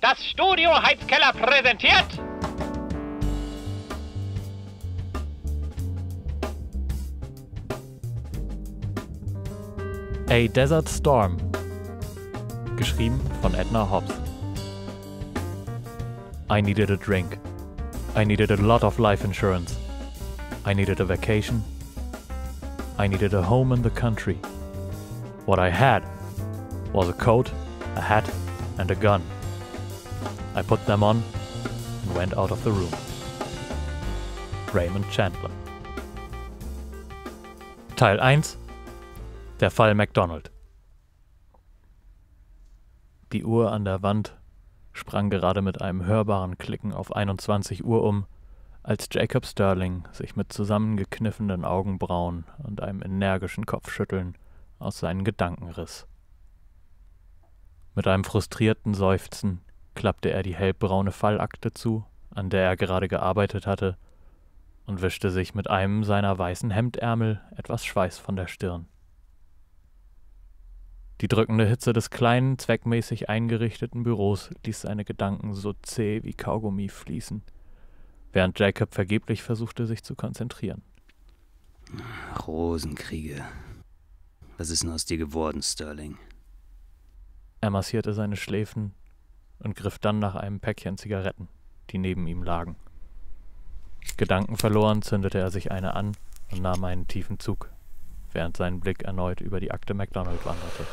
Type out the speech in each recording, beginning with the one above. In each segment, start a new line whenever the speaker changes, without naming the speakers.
Das Studio Heizkeller präsentiert. A Desert Storm. Geschrieben von Edna Hobbs. I needed a drink. I needed a lot of life insurance. I needed a vacation. I needed a home in the country. What I had was a coat, a hat, and a gun. I put them on and went out of the room. Raymond Chandler. Teil 1 Der Fall McDonald. Die Uhr an der Wand sprang gerade mit einem hörbaren Klicken auf 21 Uhr um, als Jacob Sterling sich mit zusammengekniffenen Augenbrauen und einem energischen Kopfschütteln aus seinen Gedanken riss. Mit einem frustrierten Seufzen klappte er die hellbraune Fallakte zu, an der er gerade gearbeitet hatte, und wischte sich mit einem seiner weißen Hemdärmel etwas Schweiß von der Stirn. Die drückende Hitze des kleinen, zweckmäßig eingerichteten Büros ließ seine Gedanken so zäh wie Kaugummi fließen, während Jacob vergeblich versuchte, sich zu konzentrieren. Rosenkriege. Was ist denn aus dir geworden, Sterling? Er massierte seine Schläfen, und griff dann nach einem Päckchen Zigaretten, die neben ihm lagen. Gedankenverloren zündete er sich eine an und nahm einen tiefen Zug, während sein Blick erneut über die Akte MacDonald wanderte.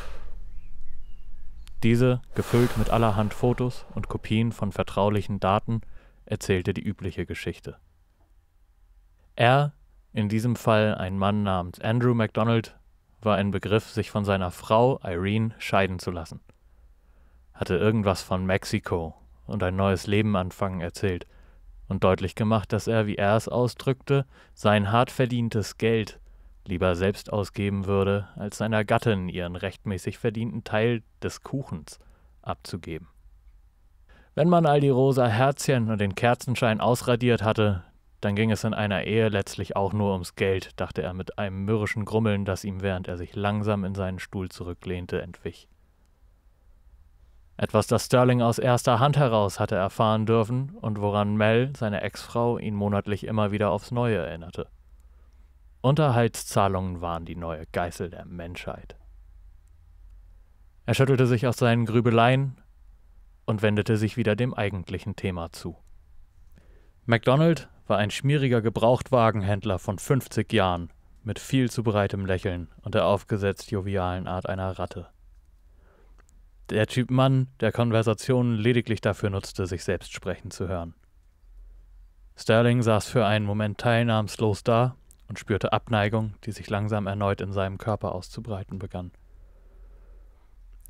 Diese, gefüllt mit allerhand Fotos und Kopien von vertraulichen Daten, erzählte die übliche Geschichte. Er, in diesem Fall ein Mann namens Andrew MacDonald, war in Begriff, sich von seiner Frau Irene scheiden zu lassen – hatte irgendwas von Mexiko und ein neues Leben anfangen erzählt und deutlich gemacht, dass er, wie er es ausdrückte, sein hart verdientes Geld lieber selbst ausgeben würde, als seiner Gattin ihren rechtmäßig verdienten Teil des Kuchens abzugeben. Wenn man all die rosa Herzchen und den Kerzenschein ausradiert hatte, dann ging es in einer Ehe letztlich auch nur ums Geld, dachte er mit einem mürrischen Grummeln, das ihm, während er sich langsam in seinen Stuhl zurücklehnte, entwich. Etwas, das Sterling aus erster Hand heraus hatte erfahren dürfen und woran Mel, seine Ex-Frau, ihn monatlich immer wieder aufs Neue erinnerte. Unterhaltszahlungen waren die neue Geißel der Menschheit. Er schüttelte sich aus seinen Grübeleien und wendete sich wieder dem eigentlichen Thema zu. MacDonald war ein schmieriger Gebrauchtwagenhändler von 50 Jahren, mit viel zu breitem Lächeln und der aufgesetzt jovialen Art einer Ratte der Typ Mann, der Konversationen lediglich dafür nutzte, sich selbst sprechen zu hören. Sterling saß für einen Moment teilnahmslos da und spürte Abneigung, die sich langsam erneut in seinem Körper auszubreiten begann.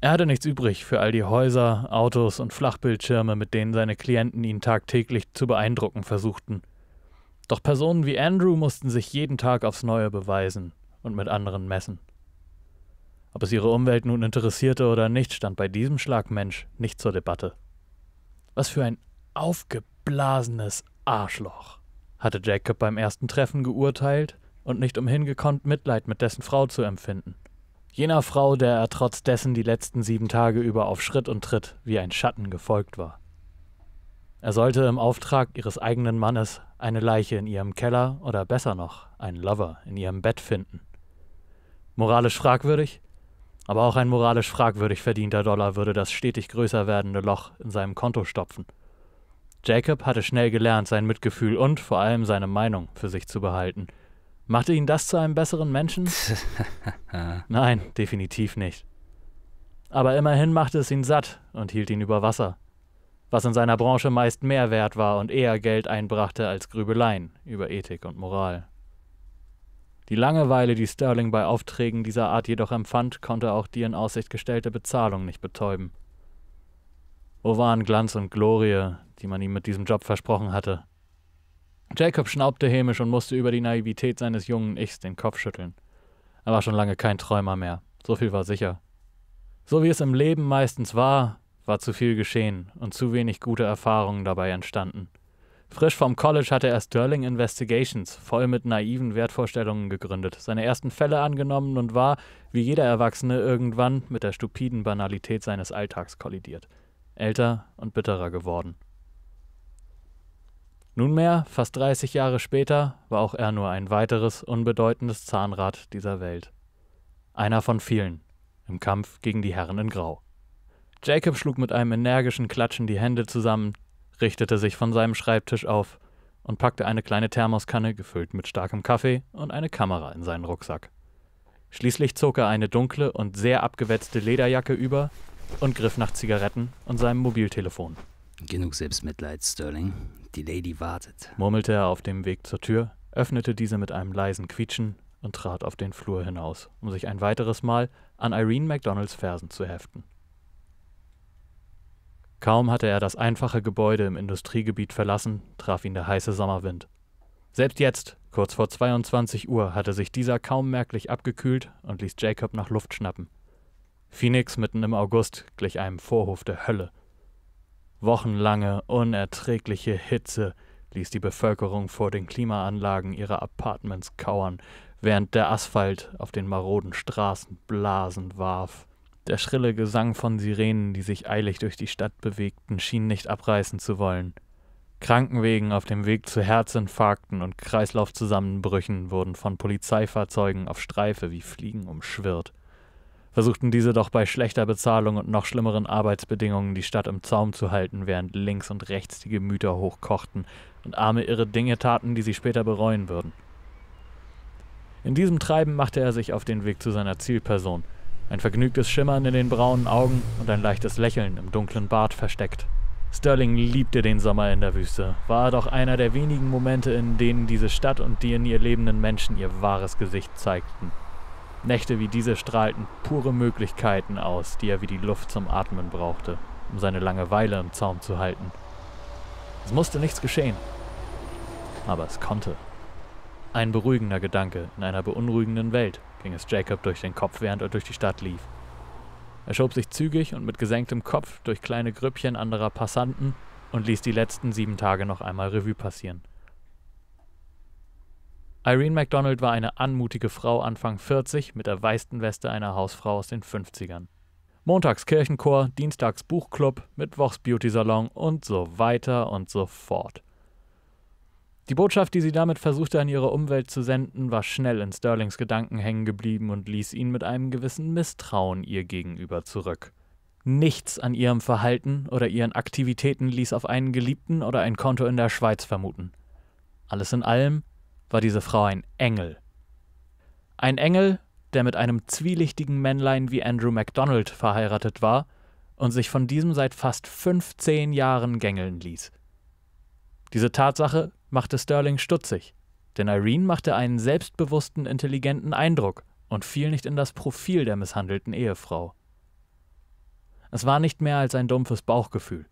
Er hatte nichts übrig für all die Häuser, Autos und Flachbildschirme, mit denen seine Klienten ihn tagtäglich zu beeindrucken versuchten. Doch Personen wie Andrew mussten sich jeden Tag aufs Neue beweisen und mit anderen messen. Ob es ihre Umwelt nun interessierte oder nicht, stand bei diesem Schlagmensch nicht zur Debatte. Was für ein aufgeblasenes Arschloch, hatte Jacob beim ersten Treffen geurteilt und nicht umhin gekonnt, Mitleid mit dessen Frau zu empfinden. Jener Frau, der er trotz dessen die letzten sieben Tage über auf Schritt und Tritt wie ein Schatten gefolgt war. Er sollte im Auftrag ihres eigenen Mannes eine Leiche in ihrem Keller oder besser noch einen Lover in ihrem Bett finden. Moralisch fragwürdig, aber auch ein moralisch fragwürdig verdienter Dollar würde das stetig größer werdende Loch in seinem Konto stopfen. Jacob hatte schnell gelernt, sein Mitgefühl und vor allem seine Meinung für sich zu behalten. Machte ihn das zu einem besseren Menschen? Nein, definitiv nicht. Aber immerhin machte es ihn satt und hielt ihn über Wasser. Was in seiner Branche meist mehr wert war und eher Geld einbrachte als Grübeleien über Ethik und Moral. Die Langeweile, die Sterling bei Aufträgen dieser Art jedoch empfand, konnte auch die in Aussicht gestellte Bezahlung nicht betäuben. Wo waren Glanz und Glorie, die man ihm mit diesem Job versprochen hatte? Jacob schnaubte hämisch und musste über die Naivität seines jungen Ichs den Kopf schütteln. Er war schon lange kein Träumer mehr, so viel war sicher. So wie es im Leben meistens war, war zu viel geschehen und zu wenig gute Erfahrungen dabei entstanden. Frisch vom College hatte er Sterling Investigations, voll mit naiven Wertvorstellungen gegründet, seine ersten Fälle angenommen und war, wie jeder Erwachsene, irgendwann mit der stupiden Banalität seines Alltags kollidiert. Älter und bitterer geworden. Nunmehr, fast 30 Jahre später, war auch er nur ein weiteres unbedeutendes Zahnrad dieser Welt. Einer von vielen im Kampf gegen die Herren in Grau. Jacob schlug mit einem energischen Klatschen die Hände zusammen, richtete sich von seinem Schreibtisch auf und packte eine kleine Thermoskanne gefüllt mit starkem Kaffee und eine Kamera in seinen Rucksack. Schließlich zog er eine dunkle und sehr abgewetzte Lederjacke über und griff nach Zigaretten und seinem Mobiltelefon. Genug Selbstmitleid, Sterling. Die Lady wartet, murmelte er auf dem Weg zur Tür, öffnete diese mit einem leisen Quietschen und trat auf den Flur hinaus, um sich ein weiteres Mal an Irene McDonalds Fersen zu heften. Kaum hatte er das einfache Gebäude im Industriegebiet verlassen, traf ihn der heiße Sommerwind. Selbst jetzt, kurz vor 22 Uhr, hatte sich dieser kaum merklich abgekühlt und ließ Jacob nach Luft schnappen. Phoenix mitten im August glich einem Vorhof der Hölle. Wochenlange, unerträgliche Hitze ließ die Bevölkerung vor den Klimaanlagen ihrer Apartments kauern, während der Asphalt auf den maroden Straßen Blasen warf. Der schrille Gesang von Sirenen, die sich eilig durch die Stadt bewegten, schien nicht abreißen zu wollen. Krankenwegen auf dem Weg zu Herzinfarkten und Kreislaufzusammenbrüchen wurden von Polizeifahrzeugen auf Streife wie Fliegen umschwirrt. Versuchten diese doch bei schlechter Bezahlung und noch schlimmeren Arbeitsbedingungen die Stadt im Zaum zu halten, während links und rechts die Gemüter hochkochten und arme irre Dinge taten, die sie später bereuen würden. In diesem Treiben machte er sich auf den Weg zu seiner Zielperson – ein vergnügtes Schimmern in den braunen Augen und ein leichtes Lächeln im dunklen Bart versteckt. Sterling liebte den Sommer in der Wüste, war er doch einer der wenigen Momente, in denen diese Stadt und die in ihr lebenden Menschen ihr wahres Gesicht zeigten. Nächte wie diese strahlten pure Möglichkeiten aus, die er wie die Luft zum Atmen brauchte, um seine Langeweile im Zaum zu halten. Es musste nichts geschehen, aber es konnte ein beruhigender Gedanke in einer beunruhigenden Welt ging es Jacob durch den Kopf, während er durch die Stadt lief. Er schob sich zügig und mit gesenktem Kopf durch kleine Grüppchen anderer Passanten und ließ die letzten sieben Tage noch einmal Revue passieren. Irene MacDonald war eine anmutige Frau Anfang 40 mit der weißen Weste einer Hausfrau aus den 50ern. Montags Kirchenchor, Dienstags Buchclub, Mittwochs Beauty Salon und so weiter und so fort. Die Botschaft, die sie damit versuchte an ihre Umwelt zu senden, war schnell in Sterlings Gedanken hängen geblieben und ließ ihn mit einem gewissen Misstrauen ihr gegenüber zurück. Nichts an ihrem Verhalten oder ihren Aktivitäten ließ auf einen Geliebten oder ein Konto in der Schweiz vermuten. Alles in allem war diese Frau ein Engel. Ein Engel, der mit einem zwielichtigen Männlein wie Andrew MacDonald verheiratet war und sich von diesem seit fast 15 Jahren gängeln ließ. Diese Tatsache machte Sterling stutzig, denn Irene machte einen selbstbewussten, intelligenten Eindruck und fiel nicht in das Profil der misshandelten Ehefrau. Es war nicht mehr als ein dumpfes Bauchgefühl,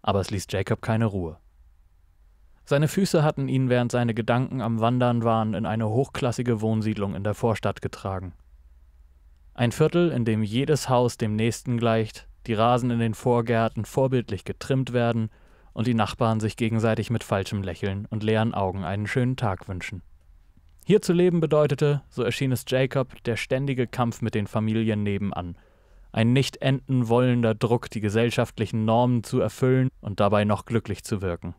aber es ließ Jacob keine Ruhe. Seine Füße hatten ihn, während seine Gedanken am Wandern waren, in eine hochklassige Wohnsiedlung in der Vorstadt getragen. Ein Viertel, in dem jedes Haus dem nächsten gleicht, die Rasen in den Vorgärten vorbildlich getrimmt werden und die Nachbarn sich gegenseitig mit falschem Lächeln und leeren Augen einen schönen Tag wünschen. Hier zu leben bedeutete, so erschien es Jacob, der ständige Kampf mit den Familien nebenan, ein nicht enden wollender Druck, die gesellschaftlichen Normen zu erfüllen und dabei noch glücklich zu wirken.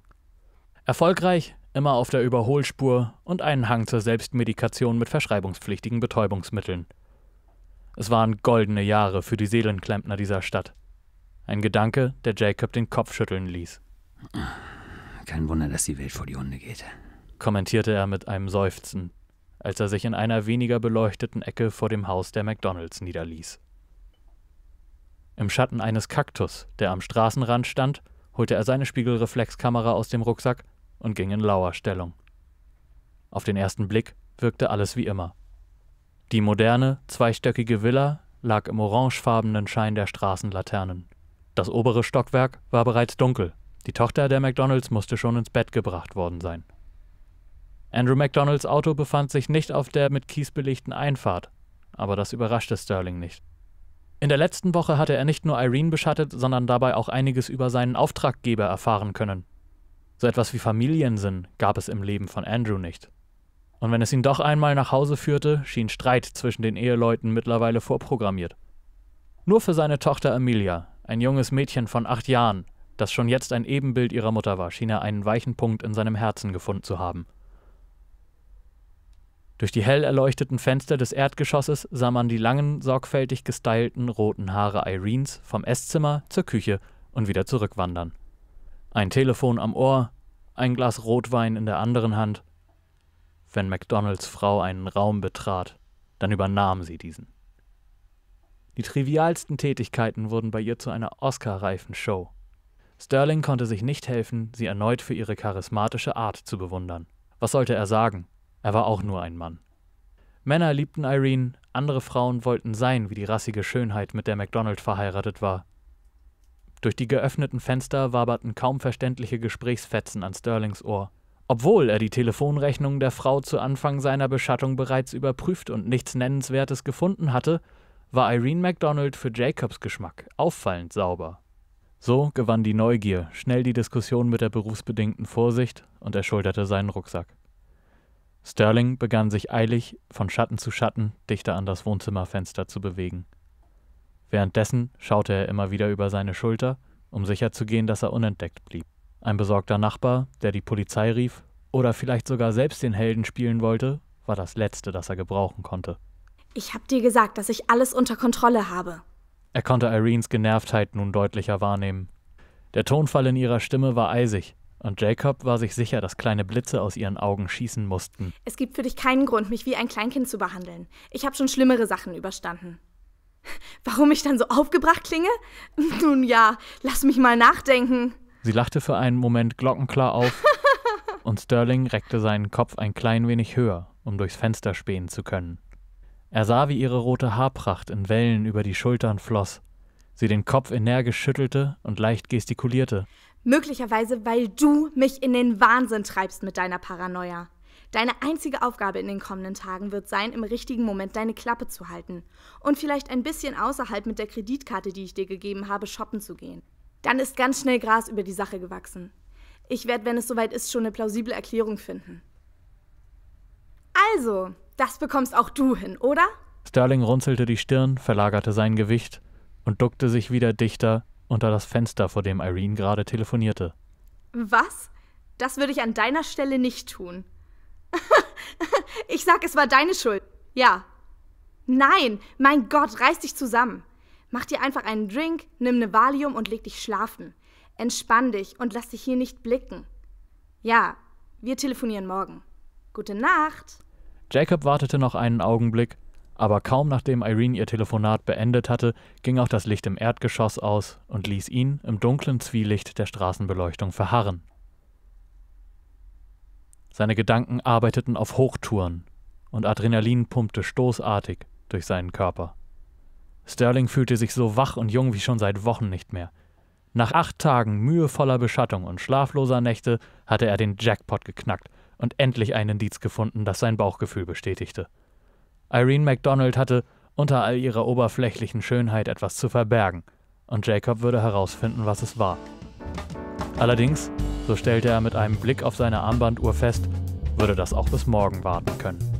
Erfolgreich, immer auf der Überholspur und einen Hang zur Selbstmedikation mit verschreibungspflichtigen Betäubungsmitteln. Es waren goldene Jahre für die Seelenklempner dieser Stadt. Ein Gedanke, der Jacob den Kopf schütteln ließ. Kein Wunder, dass die Welt vor die Hunde geht, kommentierte er mit einem Seufzen, als er sich in einer weniger beleuchteten Ecke vor dem Haus der McDonalds niederließ. Im Schatten eines Kaktus, der am Straßenrand stand, holte er seine Spiegelreflexkamera aus dem Rucksack und ging in Lauerstellung. Auf den ersten Blick wirkte alles wie immer. Die moderne, zweistöckige Villa lag im orangefarbenen Schein der Straßenlaternen. Das obere Stockwerk war bereits dunkel die Tochter der McDonalds musste schon ins Bett gebracht worden sein. Andrew McDonalds Auto befand sich nicht auf der mit Kies belegten Einfahrt, aber das überraschte Sterling nicht. In der letzten Woche hatte er nicht nur Irene beschattet, sondern dabei auch einiges über seinen Auftraggeber erfahren können. So etwas wie Familiensinn gab es im Leben von Andrew nicht. Und wenn es ihn doch einmal nach Hause führte, schien Streit zwischen den Eheleuten mittlerweile vorprogrammiert. Nur für seine Tochter Amelia, ein junges Mädchen von acht Jahren, das schon jetzt ein Ebenbild ihrer Mutter war, schien er einen weichen Punkt in seinem Herzen gefunden zu haben. Durch die hell erleuchteten Fenster des Erdgeschosses sah man die langen, sorgfältig gestylten roten Haare Irenes vom Esszimmer zur Küche und wieder zurückwandern. Ein Telefon am Ohr, ein Glas Rotwein in der anderen Hand. Wenn MacDonalds Frau einen Raum betrat, dann übernahm sie diesen. Die trivialsten Tätigkeiten wurden bei ihr zu einer Oscar-reifen Show. Sterling konnte sich nicht helfen, sie erneut für ihre charismatische Art zu bewundern. Was sollte er sagen? Er war auch nur ein Mann. Männer liebten Irene, andere Frauen wollten sein wie die rassige Schönheit, mit der MacDonald verheiratet war. Durch die geöffneten Fenster waberten kaum verständliche Gesprächsfetzen an Sterlings Ohr. Obwohl er die Telefonrechnung der Frau zu Anfang seiner Beschattung bereits überprüft und nichts Nennenswertes gefunden hatte, war Irene MacDonald für Jacobs Geschmack auffallend sauber so gewann die Neugier schnell die Diskussion mit der berufsbedingten Vorsicht und er schulterte seinen Rucksack. Sterling begann sich eilig von Schatten zu Schatten dichter an das Wohnzimmerfenster zu bewegen. Währenddessen schaute er immer wieder über seine Schulter, um sicherzugehen, dass er unentdeckt blieb. Ein besorgter Nachbar, der die Polizei rief oder vielleicht sogar selbst den Helden spielen wollte, war das Letzte, das er gebrauchen konnte.
Ich hab dir gesagt, dass ich alles unter Kontrolle habe.
Er konnte Irenes Genervtheit nun deutlicher wahrnehmen. Der Tonfall in ihrer Stimme war eisig, und Jacob war sich sicher, dass kleine Blitze aus ihren Augen schießen mussten.
Es gibt für dich keinen Grund, mich wie ein Kleinkind zu behandeln. Ich habe schon schlimmere Sachen überstanden. Warum ich dann so aufgebracht klinge? Nun ja, lass mich mal nachdenken.
Sie lachte für einen Moment glockenklar auf und Sterling reckte seinen Kopf ein klein wenig höher, um durchs Fenster spähen zu können. Er sah, wie ihre rote Haarpracht in Wellen über die Schultern floss, sie den Kopf energisch schüttelte und leicht gestikulierte.
Möglicherweise, weil du mich in den Wahnsinn treibst mit deiner Paranoia. Deine einzige Aufgabe in den kommenden Tagen wird sein, im richtigen Moment deine Klappe zu halten und vielleicht ein bisschen außerhalb mit der Kreditkarte, die ich dir gegeben habe, shoppen zu gehen. Dann ist ganz schnell Gras über die Sache gewachsen. Ich werde, wenn es soweit ist, schon eine plausible Erklärung finden. Also, das bekommst auch du hin, oder?
Sterling runzelte die Stirn, verlagerte sein Gewicht und duckte sich wieder dichter unter das Fenster, vor dem Irene gerade telefonierte.
Was? Das würde ich an deiner Stelle nicht tun. ich sag, es war deine Schuld. Ja. Nein, mein Gott, reiß dich zusammen. Mach dir einfach einen Drink, nimm ne Valium und leg dich schlafen. Entspann dich und lass dich hier nicht blicken. Ja, wir telefonieren morgen. Gute Nacht.
Jacob wartete noch einen Augenblick, aber kaum nachdem Irene ihr Telefonat beendet hatte, ging auch das Licht im Erdgeschoss aus und ließ ihn im dunklen Zwielicht der Straßenbeleuchtung verharren. Seine Gedanken arbeiteten auf Hochtouren und Adrenalin pumpte stoßartig durch seinen Körper. Sterling fühlte sich so wach und jung wie schon seit Wochen nicht mehr. Nach acht Tagen mühevoller Beschattung und schlafloser Nächte hatte er den Jackpot geknackt und endlich einen Indiz gefunden, das sein Bauchgefühl bestätigte. Irene MacDonald hatte unter all ihrer oberflächlichen Schönheit etwas zu verbergen, und Jacob würde herausfinden, was es war. Allerdings, so stellte er mit einem Blick auf seine Armbanduhr fest, würde das auch bis morgen warten können.